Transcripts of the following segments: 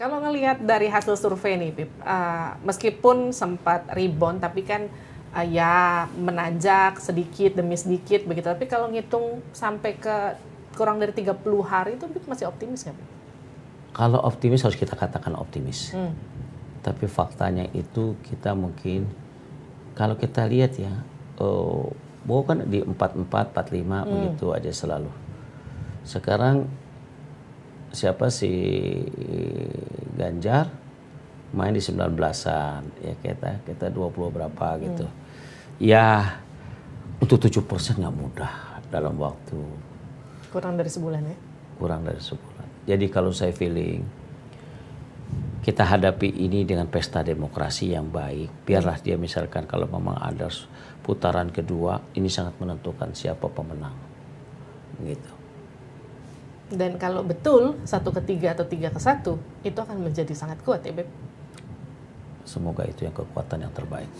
Kalau ngelihat dari hasil survei nih, Pip, uh, meskipun sempat rebound, tapi kan uh, ya menanjak sedikit demi sedikit begitu. Tapi kalau ngitung sampai ke kurang dari 30 hari itu Pip masih optimis nggak, Kalau optimis harus kita katakan optimis. Hmm. Tapi faktanya itu kita mungkin, kalau kita lihat ya, uh, oh, bahwa kan di empat 45 hmm. begitu aja selalu. Sekarang siapa si Ganjar main di 19-an ya kita kita 20 berapa gitu. Ya untuk 7% nggak mudah dalam waktu kurang dari sebulan ya. Kurang dari sebulan. Jadi kalau saya feeling kita hadapi ini dengan pesta demokrasi yang baik. Biarlah dia misalkan kalau memang ada putaran kedua ini sangat menentukan siapa pemenang. Gitu. Dan kalau betul satu ke tiga atau tiga ke satu, itu akan menjadi sangat kuat ya Beb. Semoga itu yang kekuatan yang terbaik.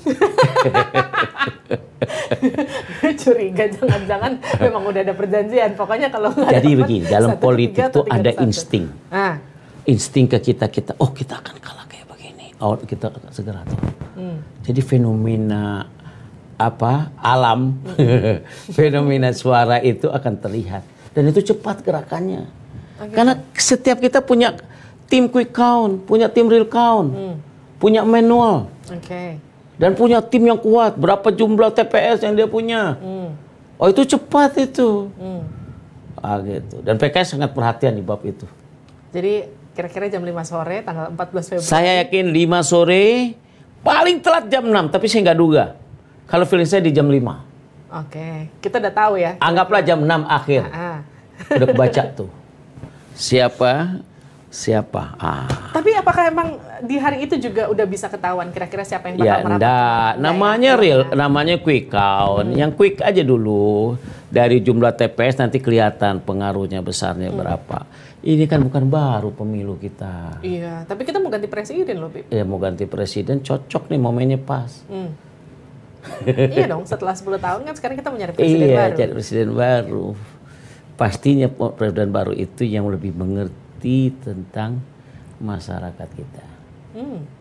Curiga jangan-jangan memang udah ada perjanjian. Pokoknya kalau jadi begini dalam politik itu ada insting. Ah. Insting ke kita kita, oh kita akan kalah kayak begini. Oh kita segera tuh. Hmm. Jadi fenomena apa alam, hmm. fenomena suara itu akan terlihat dan itu cepat gerakannya. Okay. Oh, gitu. Karena setiap kita punya tim quick count, punya tim real count, hmm. punya manual. Okay. Dan punya tim yang kuat, berapa jumlah TPS yang dia punya. Hmm. Oh itu cepat itu. Hmm. Ah gitu. Dan PKS sangat perhatian di bab itu. Jadi kira-kira jam 5 sore tanggal 14 Februari. Saya yakin 5 sore paling telat jam 6 tapi saya nggak duga. Kalau feeling saya di jam 5. Oke, okay. kita udah tahu ya. Anggaplah jam 6 akhir. Ah, ah. Udah kebaca tuh. Siapa? Siapa? Ah. Tapi apakah emang di hari itu juga udah bisa ketahuan kira-kira siapa yang bakal ya, merapat? Enggak. Namanya real, ya. namanya quick count. Hmm. Yang quick aja dulu. Dari jumlah TPS nanti kelihatan pengaruhnya besarnya hmm. berapa. Ini kan bukan baru pemilu kita. Iya, tapi kita mau ganti presiden loh, Bib. Iya, mau ganti presiden cocok nih momennya pas. Hmm iya dong, setelah 10 tahun kan sekarang kita mencari presiden iya, baru. Iya, cari presiden baru. Pastinya presiden baru itu yang lebih mengerti tentang masyarakat kita. Hmm.